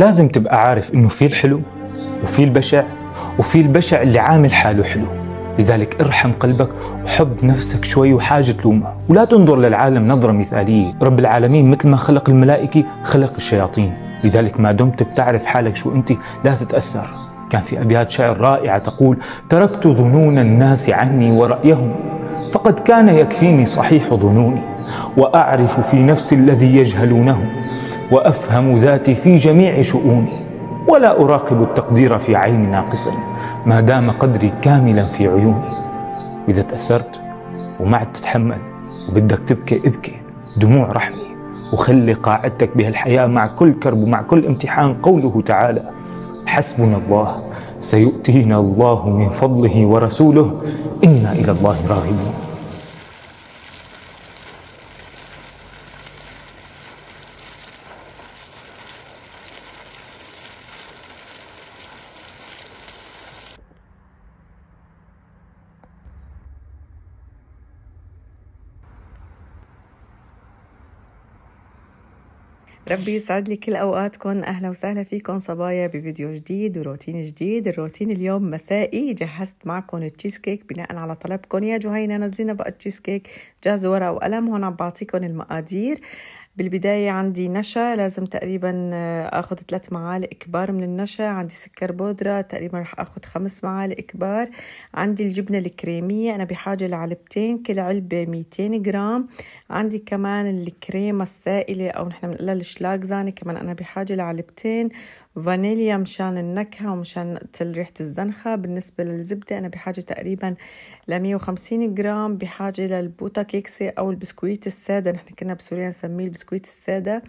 لازم تبقى عارف انه في الحلو وفي البشع وفي البشع اللي عامل حاله حلو لذلك ارحم قلبك وحب نفسك شوي وحاجة تلومها ولا تنظر للعالم نظرة مثالية رب العالمين مثل ما خلق الملائكة خلق الشياطين لذلك ما دمت بتعرف حالك شو انت لا تتأثر كان في أبيات شعر رائعة تقول تركت ظنون الناس عني ورأيهم فقد كان يكفيني صحيح ظنوني وأعرف في نفسي الذي يجهلونه وافهم ذاتي في جميع شؤوني ولا اراقب التقدير في عين ناقص ما دام قدري كاملا في عيوني واذا تاثرت وما عدت تتحمل وبدك تبكي ابكي دموع رحمه وخلي قاعدتك بهالحياه مع كل كرب ومع كل امتحان قوله تعالى حسبنا الله سيؤتينا الله من فضله ورسوله انا الى الله راغبون ربي يسعد لي كل اوقاتكم اهلا وسهلا فيكم صبايا بفيديو جديد وروتين جديد الروتين اليوم مسائي جهزت معكم التشيز كيك بناء على طلبكم يا جهينه نزلنا بقى التشيز كيك جاز ورقه وقلم هون عم بعطيكم المقادير بالبداية عندي نشا لازم تقريبا آه، اخذ ثلاث معالق كبار من النشا عندي سكر بودرة تقريبا رح اخذ خمس معالق كبار عندي الجبنة الكريمية انا بحاجة لعلبتين كل علبة 200 جرام عندي كمان الكريمة السائلة او نحن بنقولها الشلاكزاني كمان انا بحاجة لعلبتين فانيليا مشان النكهة ومشان ريحة الزنخة بالنسبة للزبدة أنا بحاجة تقريبا ل 150 جرام بحاجة للبوتا كيكسة أو البسكويت السادة نحن كنا بسوريا نسميه البسكويت السادة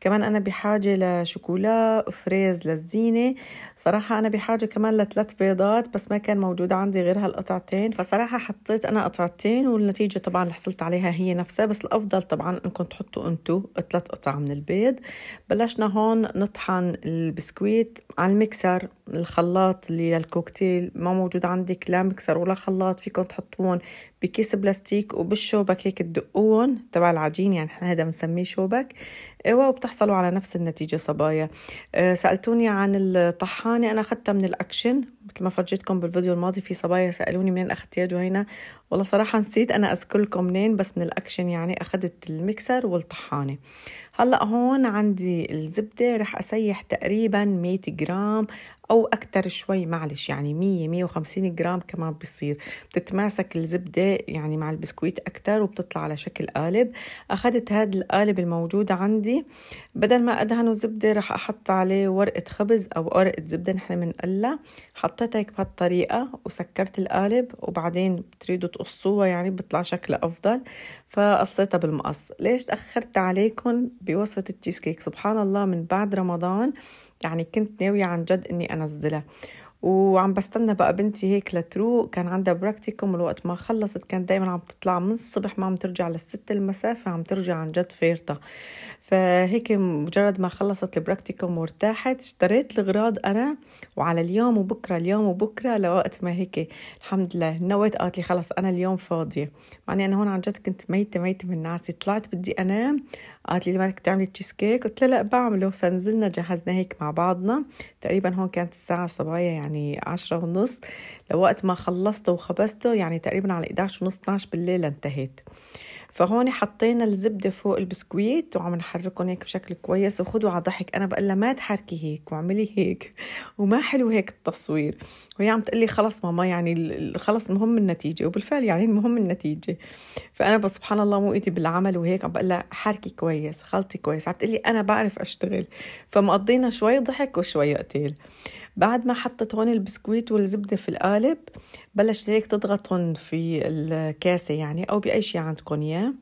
كمان أنا بحاجة لشوكولا فريز للزينة صراحة أنا بحاجة كمان لثلاث بيضات بس ما كان موجود عندي غير هالقطعتين فصراحة حطيت أنا قطعتين والنتيجة طبعا اللي حصلت عليها هي نفسها بس الأفضل طبعا أنكم تحطوا أنتو ثلاث قطع من البيض بلشنا هون نطحن البسكويت بسكويت على المكسر الخلاط اللي للكوكتيل ما موجود عندك لا مكسر ولا خلاط فيكم تحطوهم بكيس بلاستيك وبالشوبك هيك تدقوهم تبع العجين يعني احنا هذا بنسميه شوبك إيوه، وبتحصلوا على نفس النتيجه صبايا آه، سالتوني عن الطحانه انا اخذتها من الاكشن مثل ما فرجيتكم بالفيديو الماضي في صبايا سالوني منين اخذت يا جهينه والله صراحه نسيت انا اذكر لكم منين بس من الاكشن يعني اخذت المكسر والطحانه هلا هون عندي الزبده رح اسيح تقريبا 100 جرام أو أكتر شوي معلش يعني 100 150 جرام كمان بصير بتتماسك الزبدة يعني مع البسكويت أكتر وبتطلع على شكل قالب أخذت هذا القالب الموجود عندي بدل ما أدهنه زبدة راح أحط عليه ورقة خبز أو ورقة زبدة نحن بنقلها حطيتها هيك بهالطريقة وسكرت القالب وبعدين بتريدوا تقصوها يعني بيطلع شكلها أفضل فقصيتها بالمقص ليش تأخرت عليكم بوصفة التشيز كيك سبحان الله من بعد رمضان يعني كنت ناوية عن جد إني أنا انزلها وعم بستنى بقى بنتي هيك لتروق كان عندها براكتيكوم والوقت ما خلصت كان دايما عم تطلع من الصبح ما عم ترجع للستة المسافة عم ترجع عن جد فيرتا فهيك مجرد ما خلصت البراكتيكوم وارتاحت اشتريت الغراض انا وعلى اليوم وبكره اليوم وبكره لوقت ما هيك الحمد لله نويت قالت لي خلص انا اليوم فاضيه معني انا هون عن جد كنت ميته ميته من نعسي طلعت بدي انام قالت لي ما بدك تعملي تشيز كيك قلت لها لا بعمله فنزلنا جهزنا هيك مع بعضنا تقريبا هون كانت الساعه صبايا يعني عشرة ونص لوقت ما خلصته وخبزته يعني تقريبا على 11 ونص 12 بالليل انتهيت فهون حطينا الزبده فوق البسكويت وعم نحركهم هيك بشكل كويس وخدوا على ضحك انا بقول لها ما تحركي هيك واعملي هيك وما حلو هيك التصوير وهي عم تقول لي خلص ماما يعني خلص المهم النتيجه وبالفعل يعني المهم النتيجه فانا سبحان الله مو ايدي بالعمل وهيك عم بقول لها حركي كويس خلطي كويس عم تقول لي انا بعرف اشتغل فمقضينا شوي ضحك وشوي قتيل بعد ما حطت هون البسكويت والزبدة في القالب بلشت هيك تضغطهم في الكاسة يعني أو بأي شيء عندكم إياه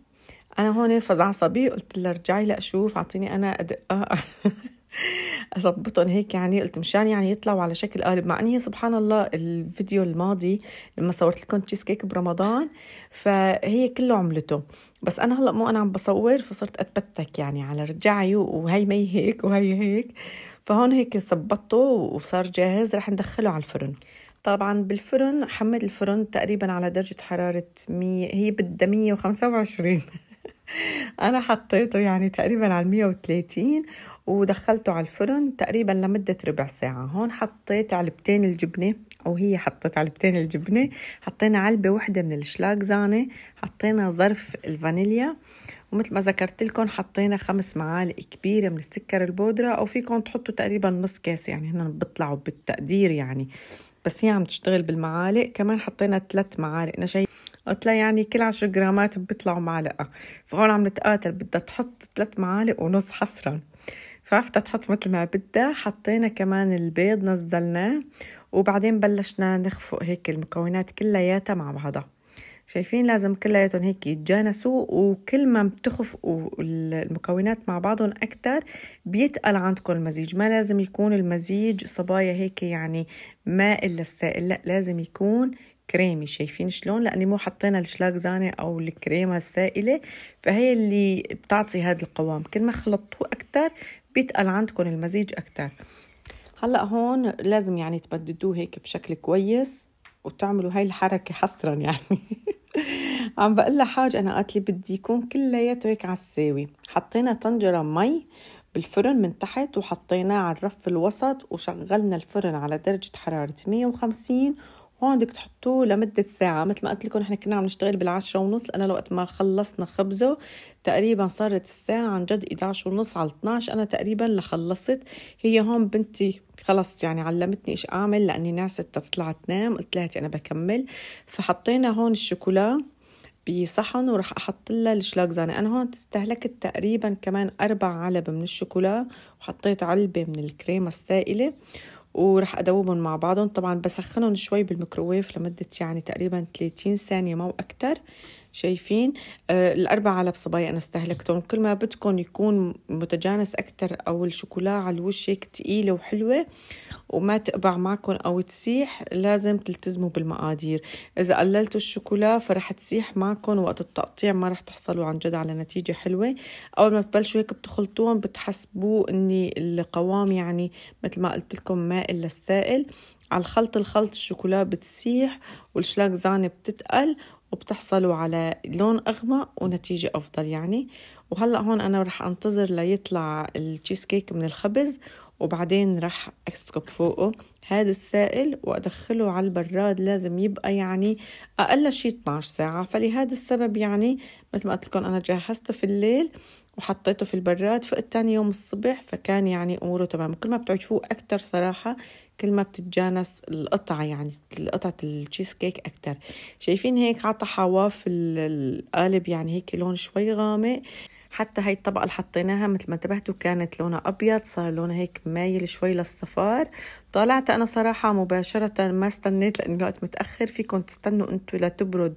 أنا هون فزعصبي قلت لها ارجعي لأشوف أعطيني أنا أدقة اظبطهم هيك يعني قلت مشان يعني يطلعوا على شكل قالب مع أني هي سبحان الله الفيديو الماضي لما صورت لكم تشيز كيك برمضان فهي كله عملته بس انا هلا مو انا عم بصور فصرت اتبتك يعني على رجعي وهي مي هيك وهي هيك فهون هيك ثبته وصار جاهز رح ندخله على الفرن طبعا بالفرن حمد الفرن تقريبا على درجة حرارة 100 هي بدها 125 أنا حطيته يعني تقريبا على 130 ودخلته على الفرن تقريبا لمدة ربع ساعة هون حطيت علبتين الجبنة أو هي حطت علبتين الجبنة حطينا علبة وحدة من الشلاجزانة حطينا ظرف الفانيليا ومثل ما ذكرت لكم حطينا خمس معالق كبيره من السكر البودره او فيكم تحطوا تقريبا نص كاس يعني هنا بيطلعوا بالتقدير يعني بس هي عم تشتغل بالمعالق كمان حطينا ثلاث معالق انا قلت لها يعني كل 10 جرامات بيطلعوا معلقه فهون عم نتقاتل بدها تحط ثلاث معالق ونص حصرا فعرفت تحط مثل ما بدها حطينا كمان البيض نزلناه وبعدين بلشنا نخفق هيك المكونات كلياتها مع بعضها شايفين لازم كلياتهم هيك يتجانسوا وكل ما بتخفقوا المكونات مع بعضهم اكثر بيتقل عندكم المزيج ما لازم يكون المزيج صبايا هيك يعني مائل للسائل لا لازم يكون كريمي شايفين شلون لاني مو حطينا الشلاك زاني او الكريمه السائله فهي اللي بتعطي هذا القوام كل ما خلطتوه اكثر بيتقل عندكم المزيج اكثر هلا هون لازم يعني تبددوه هيك بشكل كويس وبتعملوا هاي الحركة حصرا يعني عم بقول لها حاج أنا قالت لي بدي يكون كلياته هيك على الساوي حطينا طنجرة مي بالفرن من تحت وحطيناه على الرف الوسط وشغلنا الفرن على درجة حرارة 150 هون بدك تحطوه لمدة ساعة مثل ما قلت لكم احنا كنا عم نشتغل بالعشرة ونص أنا وقت ما خلصنا خبزه تقريبا صارت الساعة عن جد 11 ونص على 12 أنا تقريبا لخلصت هي هون بنتي خلص يعني علمتني إيش أعمل لأني ناست تطلع تنام قلت لها أنا بكمل فحطينا هون الشوكولا بصحن وراح احط لها الشلاكزانة يعني انا هون استهلكت تقريبا كمان اربع علب من الشوكولا وحطيت علبة من الكريمة السائلة ورح أدوبهم مع بعضهم طبعا بسخنهم شوي بالميكروويف لمدة يعني تقريبا 30 ثانية مو أكتر شايفين آه الأربع علب صبايا أنا استهلكتهم كل ما بدكم يكون متجانس أكتر أو الشوكولا على الوش هيك تقيلة وحلوة وما تقبع معكم أو تسيح لازم تلتزموا بالمقادير إذا قللتوا الشوكولا فرح تسيح معكم وقت التقطيع ما رح تحصلوا عن جد على نتيجة حلوة أول ما تبلشوا هيك بتخلطوهم بتحسبوا أني القوام يعني مثل ما قلت لكم الا للسائل على الخلط الخلط الشوكولا بتسيح والشلاكزانة بتتقل وبتحصلوا على لون أغمق ونتيجة أفضل يعني وهلأ هون أنا رح أنتظر ليطلع التشيز كيك من الخبز وبعدين رح أسكب فوقه هذا السائل وأدخله على البراد لازم يبقى يعني أقل شيء 12 ساعة فلهذا السبب يعني مثل ما قلت لكم أنا جهزته في الليل وحطيته في البراد فقت تاني يوم الصبح فكان يعني أموره تمام كل ما بتعجفوه أكتر صراحة كل ما بتتجانس القطعة يعني قطعة التشيز كيك أكتر شايفين هيك عطى حواف القالب يعني هيك لون شوي غامق حتى هاي الطبقة اللي حطيناها مثل ما انتبهتوا كانت لونها أبيض صار لونها هيك مايل شوي للصفار طلعت أنا صراحة مباشرة ما استنيت لأن الوقت متأخر فيكم تستنوا أنتوا لتبرد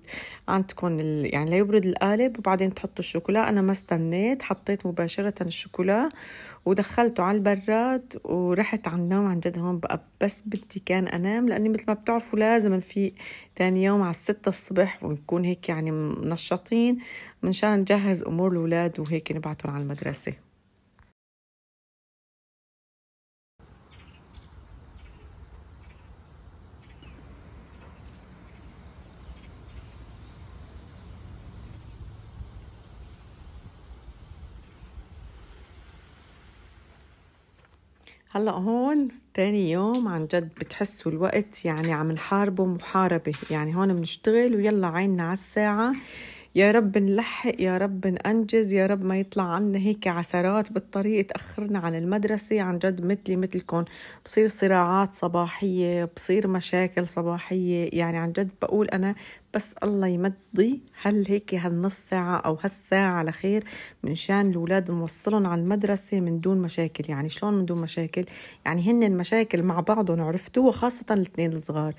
عندكم ال... يعني ليبرد القالب وبعدين تحطوا الشوكولا أنا ما استنيت حطيت مباشرة الشوكولا ودخلته على البراد ورحت على النوم عن جد هون بقى بس بدي كان انام لاني مثل ما بتعرفوا لازم نفيق تاني يوم على الستة الصبح ونكون هيك يعني منشطين منشان نجهز امور الاولاد وهيك نبعتهم على المدرسه هلا هون تاني يوم عن جد بتحسوا الوقت يعني عم نحاربه محاربة يعني هون بنشتغل ويلا عيننا على الساعة يا رب نلحق يا رب نأنجز يا رب ما يطلع عنا هيك عسرات بالطريق تأخرنا عن المدرسة عن جد مثلي مثلكم بصير صراعات صباحية بصير مشاكل صباحية يعني عن جد بقول أنا بس الله يمضي هل هيك هالنص ساعة أو هالساعة على خير منشان الأولاد نوصلهم على المدرسة من دون مشاكل يعني شلون من دون مشاكل يعني هن المشاكل مع بعضهم عرفتوا خاصة الاثنين الصغار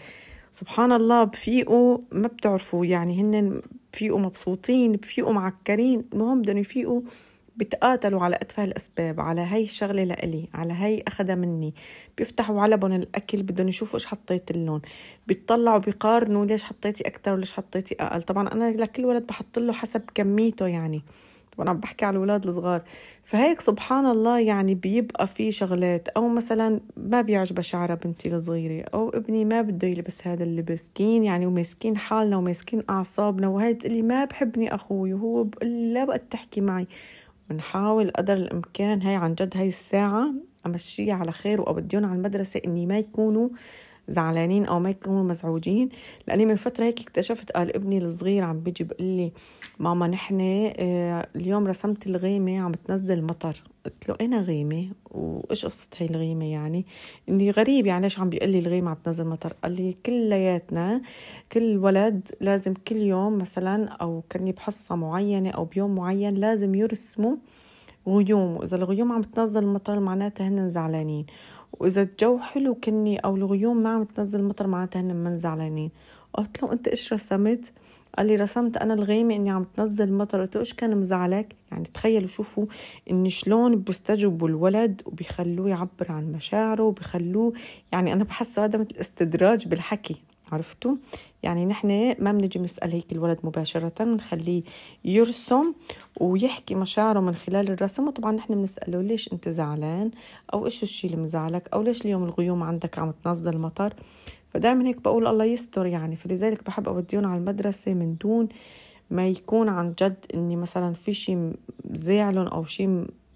سبحان الله بفيقوا ما بتعرفوا يعني هن بفيقوا مبسوطين بفيقوا معكرين المهم بدهم يفيقوا بتقاتلوا على أتفه الأسباب على هاي الشغلة لإلي على هاي اخذا مني بيفتحوا علبهم الأكل بدهم يشوفوا إيش حطيت لهم بيطلعوا بيقارنوا ليش حطيتي أكتر وليش حطيتي أقل طبعا أنا لكل ولد بحط له حسب كميته يعني وانا عم بحكي على الأولاد الصغار فهيك سبحان الله يعني بيبقى في شغلات أو مثلا ما بيعجبها شعرها بنتي الصغيرة أو ابني ما بده يلبس هذا اللبس كين يعني وماسكين حالنا وماسكين أعصابنا وهي بتقلي ما بحبني أخوي وهو بقول لا بقى تحكي معي بنحاول قدر الإمكان هاي عن جد هاي الساعة أمشيها على خير وأبديهم على المدرسة إني ما يكونوا زعلانين او ما يكونوا مزعوجين لاني من فتره هيك اكتشفت قال ابني الصغير عم بيجي بقول لي ماما نحن آه، اليوم رسمت الغيمه عم تنزل مطر قلت له انا غيمه وايش قصه هي الغيمه يعني اني غريب يعني ليش عم بيقول لي الغيمه عم تنزل مطر قال لي كلياتنا كل ولد لازم كل يوم مثلا او كان بحصه معينه او بيوم معين لازم يرسموا غيوم وإذا الغيوم عم تنزل مطر معناتها هن زعلانين واذا الجو حلو كني او الغيوم ما عم تنزل مطر معناتها هن من زعلانين قلت له انت ايش رسمت قال لي رسمت انا الغيمه اني عم تنزل مطر قلت له ايش كان مزعلك يعني تخيلوا شوفوا اني شلون بيستجوبوا الولد وبيخلوه يعبر عن مشاعره وبيخلوه يعني انا بحسه هذا مثل استدراج بالحكي عرفتوا يعني نحن ما بنجي بنسال هيك الولد مباشره بنخليه يرسم ويحكي مشاعره من خلال الرسم وطبعا نحن بنساله ليش انت زعلان او ايش الشيء اللي مزعلك او ليش اليوم الغيوم عندك عم تنزل المطر فدائما هيك بقول الله يستر يعني فلذلك بحب اوديهم على المدرسه من دون ما يكون عن جد اني مثلا في شيء زعلهم او شيء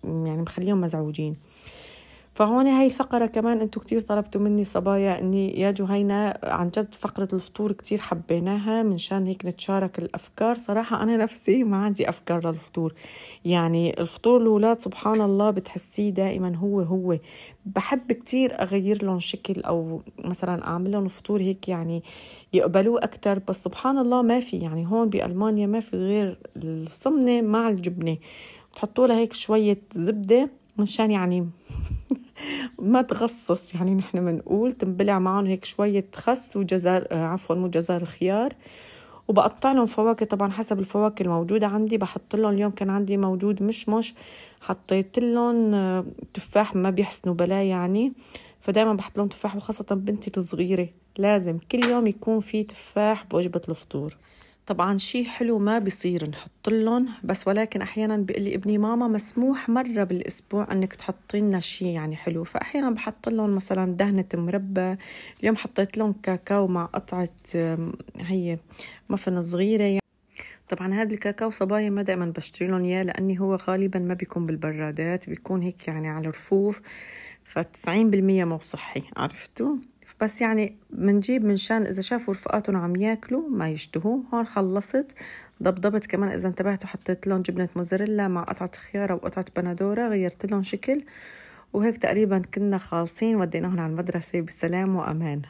يعني مخليهم مزعوجين فهون هاي الفقرة كمان انتم كتير طلبتوا مني صبايا اني يا جهينة عن جد فقرة الفطور كتير حبيناها منشان هيك نتشارك الافكار صراحة انا نفسي ما عندي افكار للفطور يعني الفطور الاولاد سبحان الله بتحسيه دائما هو هو بحب كتير اغير لهم شكل او مثلا اعمل لهم فطور هيك يعني يقبلوه اكثر بس سبحان الله ما في يعني هون بالمانيا ما في غير السمنة مع الجبنة بتحطوا لها هيك شوية زبدة منشان يعني ما تغصص يعني نحن بنقول تنبلع معهم هيك شوية خس وجزر آه، عفوا مو جزر خيار وبقطع لهم فواكه طبعا حسب الفواكه الموجودة عندي بحط لهم اليوم كان عندي موجود مشمش حطيت لهم آه، تفاح ما بيحسنوا بلا يعني فدايما بحط لهم تفاح وخاصة بنتي الصغيرة لازم كل يوم يكون في تفاح بوجبة الفطور طبعا شيء حلو ما بصير نحط لهم بس ولكن احيانا بيقول لي ابني ماما مسموح مره بالاسبوع انك تحطي لنا شيء يعني حلو فاحيانا بحط لهم مثلا دهنه مربى اليوم حطيت لهم كاكاو مع قطعه هي مفن صغيره يعني طبعا هذا الكاكاو صبايا ما دائما بشتري لهم اياه لاني هو غالبا ما بيكون بالبرادات بيكون هيك يعني على الرفوف ف 90% مو صحي عرفتوا بس يعني منجيب من شان إذا شافوا رفقاتهم عم ياكلوا ما يشتهوا هون خلصت ضبضبت كمان إذا انتبهتوا حطيت لهم جبنة موزاريلا مع قطعة خيارة وقطعة بندورة غيرت لهم شكل وهيك تقريبا كنا خالصين وديناهم على المدرسة بسلام وأمان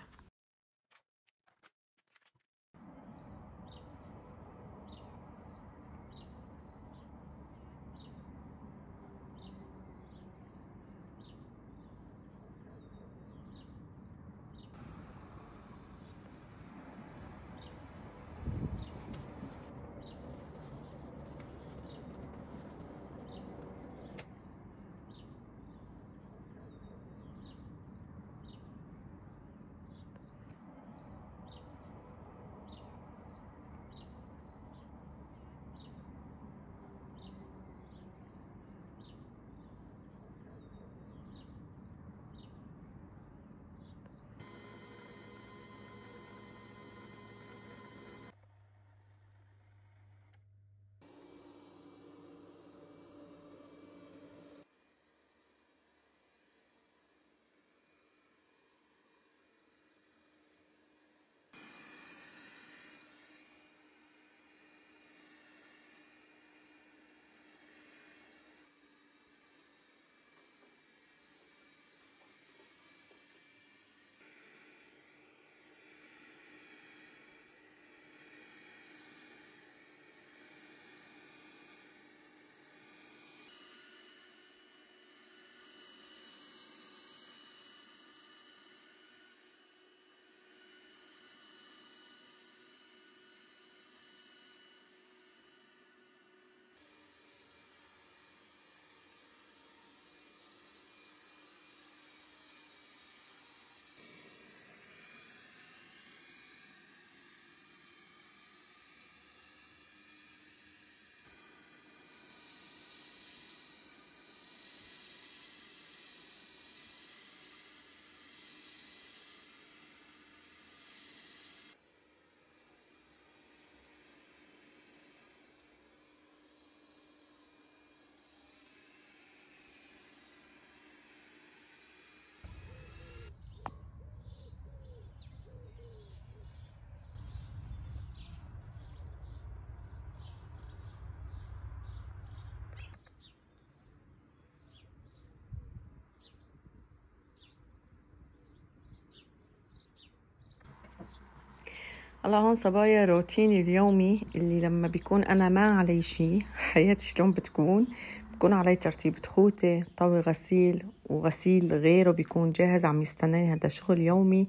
هلا هون صبايا روتيني اليومي اللي لما بيكون أنا ما علي شي حياتي شلون بتكون بكون علي ترتيب خوتي طوي غسيل وغسيل غيره بيكون جاهز عم يستناني هذا شغل يومي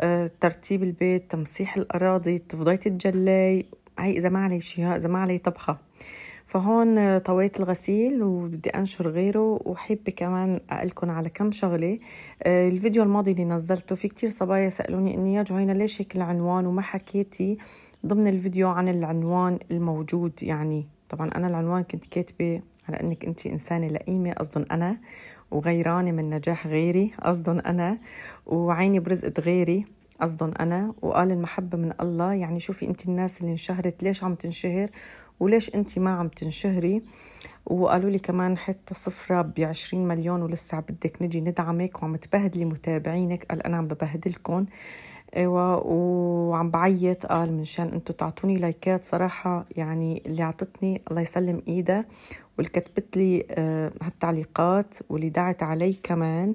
أه ترتيب البيت تمسيح الأراضي تفضيت الجلاي هاي إذا ما علي شي إذا ما علي طبخة فهون طويت الغسيل وبدي انشر غيره وحب كمان اقلكم على كم شغله آه، الفيديو الماضي اللي نزلته في كتير صبايا سالوني اني يا جهينه ليش هيك العنوان وما حكيتي ضمن الفيديو عن العنوان الموجود يعني طبعا انا العنوان كنت كاتبه على انك انت انسانه لئيمه قصدن انا وغيرانه من نجاح غيري قصدن انا وعيني برزقه غيري قصدن انا وقال المحبه من الله يعني شوفي انت الناس اللي انشهرت ليش عم تنشهر وليش انت ما عم تنشهري وقالوا لي كمان حتى صفرة ب 20 مليون ولسه بدك نجي ندعمك وعم تبهدلي متابعينك قال انا عم ببهدلكم ايوه وعم بعيط قال منشان انتو تعطوني لايكات صراحه يعني اللي اعطتني الله يسلم ايدها واللي كتبت لي آه، هالتعليقات واللي دعت علي كمان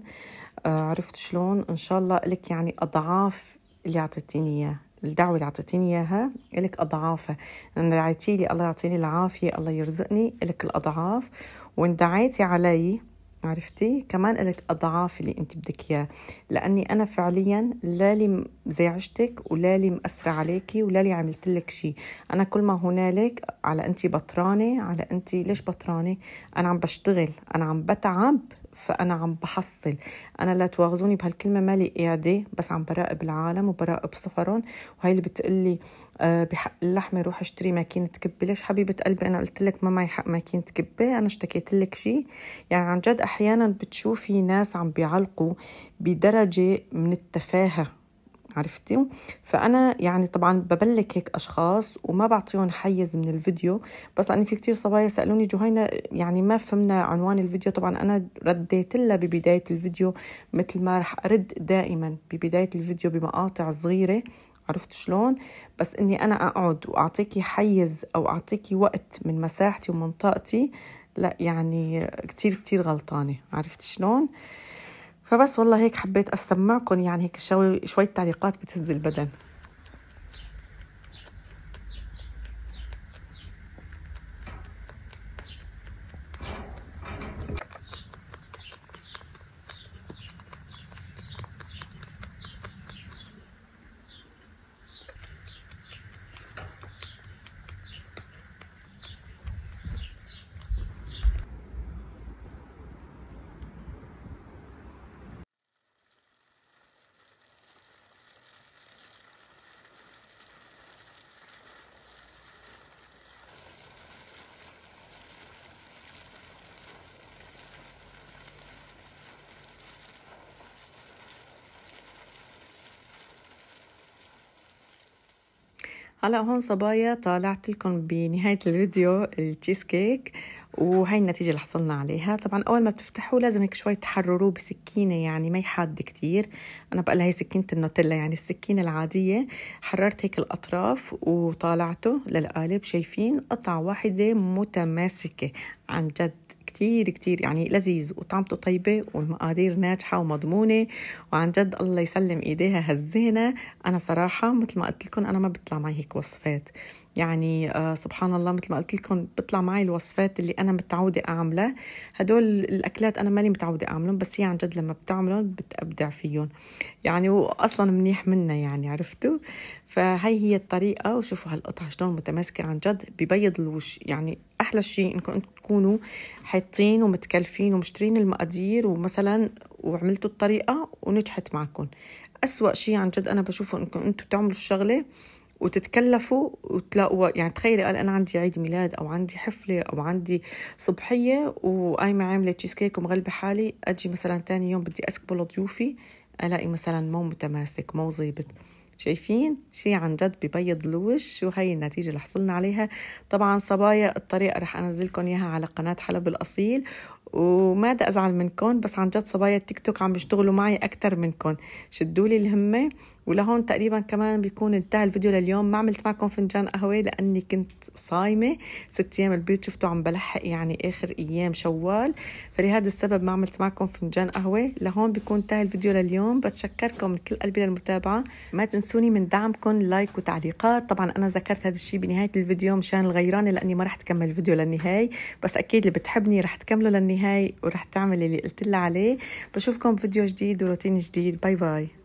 آه، عرفت شلون ان شاء الله لك يعني اضعاف اللي اعطيتيني اياه الدعوة اللي أعطيتيني إياها إلك أضعافها إن دعيتي لي الله يعطيني العافية الله يرزقني إلك الأضعاف وإن دعيتي علي عرفتي كمان إلك أضعاف اللي أنت بدك إياه لأني أنا فعليا لا لي زعجتك ولا لي مأسرة عليكي ولا لي عملت لك شيء أنا كل ما هنالك على أنت بطرانة على أنت ليش بطرانة أنا عم بشتغل أنا عم بتعب فأنا عم بحصل أنا لا تواخذوني بهالكلمة مالي قاعدة بس عم براقب العالم وبراقب سفرهم وهي اللي بتقلي آه، بحق اللحمة روح اشتري ماكينة كبة ليش حبيبة قلبي أنا قلت لك ما معي حق ماكينة كبة أنا اشتكيت لك شيء يعني عن جد أحيانا بتشوفي ناس عم بيعلقوا بدرجة من التفاهة عرفتي فانا يعني طبعا ببلك هيك اشخاص وما بعطيهم حيز من الفيديو بس لاني في كتير صبايا سالوني جهينة يعني ما فهمنا عنوان الفيديو طبعا انا رديت لها ببدايه الفيديو مثل ما رح ارد دائما ببدايه الفيديو بمقاطع صغيره عرفت شلون بس اني انا اقعد واعطيكي حيز او اعطيكي وقت من مساحتي ومنطقتي لا يعني كتير كتير غلطانه عرفت شلون فبس والله هيك حبيت أسمعكم يعني هيك شوي, شوي تعليقات بتهز البدن هلا هون صبايا طالعت لكم بنهايه الفيديو التشيز كيك وهي النتيجه اللي حصلنا عليها طبعا اول ما بتفتحوا لازم هيك شوي تحرروه بسكينه يعني ما يحاد كتير انا بقى هي سكينه النوتيلا يعني السكينه العاديه حررت هيك الاطراف وطالعته للقالب شايفين قطعه واحده متماسكه عن جد كتير كتير يعني لذيذ وطعمته طيبة والمقادير ناجحة ومضمونة وعن جد الله يسلم إيديها هزينة أنا صراحة مثل ما قلت لكم أنا ما بطلع معي هيك وصفات يعني آه سبحان الله مثل ما قلت لكم بطلع معي الوصفات اللي انا متعوده اعملها هدول الاكلات انا ماني متعوده اعملهم بس هي عن جد لما بتعملهم بتابدع فيهم يعني واصلا منيح منا يعني عرفتوا فهي هي الطريقه وشوفوا هالقطعه شلون متماسكه عن جد ببيض الوش يعني احلى شيء انكم تكونوا حاطين ومتكلفين ومشترين المقادير ومثلا وعملتوا الطريقه ونجحت معكم أسوأ شيء عن جد أنا بشوفه إنكم أنتم تعملوا الشغلة وتتكلفوا وتلاقوا يعني تخيلي قال انا عندي عيد ميلاد او عندي حفله او عندي صبحيه وقايمه عامله تشيز كيك ومغلبه حالي اجي مثلا ثاني يوم بدي اسكبه لضيوفي الاقي مثلا مو متماسك مو ظيبط شايفين شيء عن جد ببيض الوش وهي النتيجة اللي حصلنا عليها طبعا صبايا الطريقة رح أنزلكم إياها على قناة حلب الأصيل وما بدي أزعل منكم بس عن جد صبايا التيك توك عم بيشتغلوا معي أكتر منكم شدولي الهمة ولهون تقريبا كمان بيكون انتهى الفيديو لليوم ما عملت معكم فنجان قهوة لأني كنت صايمة ست أيام البيت شفتوا عم بلحق يعني آخر أيام شوال فلهذا السبب ما عملت معكم فنجان قهوة لهون بيكون انتهى الفيديو لليوم بتشكركم من كل قلبي للمتابعة ما تنسوني من دعمكم لايك وتعليقات طبعا أنا ذكرت هذا الشيء بنهاية الفيديو مشان الغيرانة لأني ما رح تكمل الفيديو للنهاية بس أكيد اللي بتحبني رح تكمله للنهاية ورح تعمل اللي قلت لها عليه بشوفكم فيديو جديد وروتين جديد باي باي